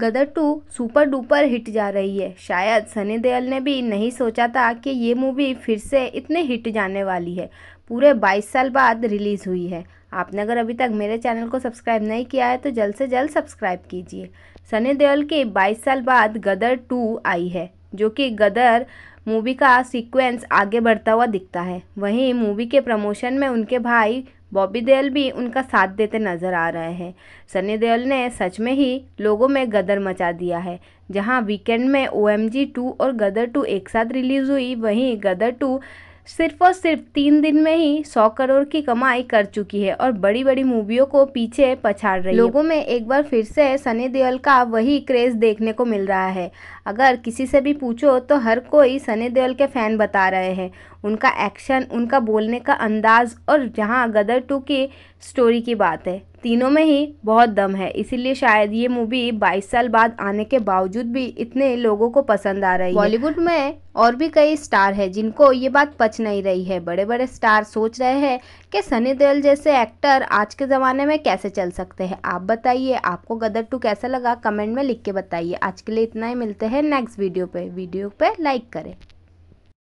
गदर two super duper hit जा रही है शायद सनी देओल ने भी नहीं सोचा था कि ये मूवी फिर से इतने हिट जाने वाली है पूरे 22 साल बाद रिलीज़ हुई है आपने अगर अभी तक मेरे चैनल को सब्सक्राइब नहीं किया है तो जल्द से जल्द सब्सक्राइब कीजिए सनी देओल के 22 साल बाद गदर टू आई है जो कि गदर मूवी का सीक्वेंस आगे बढ़ता हुआ दिखता है वहीं मूवी के प्रमोशन में उनके भाई बॉबी देओल भी उनका साथ देते नजर आ रहे हैं सनी देओल ने सच में ही लोगों में गदर मचा दिया है जहां वीकेंड में ओ एम जी टू और गदर टू एक साथ रिलीज़ हुई वहीं गदर टू सिर्फ और सिर्फ तीन दिन में ही सौ करोड़ की कमाई कर चुकी है और बड़ी बड़ी मूवियों को पीछे पछाड़ रही है लोगों में एक बार फिर से सनी देओल का वही क्रेज देखने को मिल रहा है अगर किसी से भी पूछो तो हर कोई सनी देओल के फैन बता रहे हैं उनका एक्शन उनका बोलने का अंदाज और जहाँ गदर टू की स्टोरी की बात है तीनों में ही बहुत दम है इसीलिए शायद ये मूवी 22 साल बाद आने के बावजूद भी इतने लोगों को पसंद आ रही है बॉलीवुड में और भी कई स्टार हैं जिनको ये बात पच नहीं रही है बड़े बड़े स्टार सोच रहे हैं कि सनी देओल जैसे एक्टर आज के ज़माने में कैसे चल सकते हैं आप बताइए आपको गदर टू कैसा लगा कमेंट में लिख के बताइए आज के लिए इतना ही मिलते हैं नेक्स्ट वीडियो पर वीडियो पर लाइक करें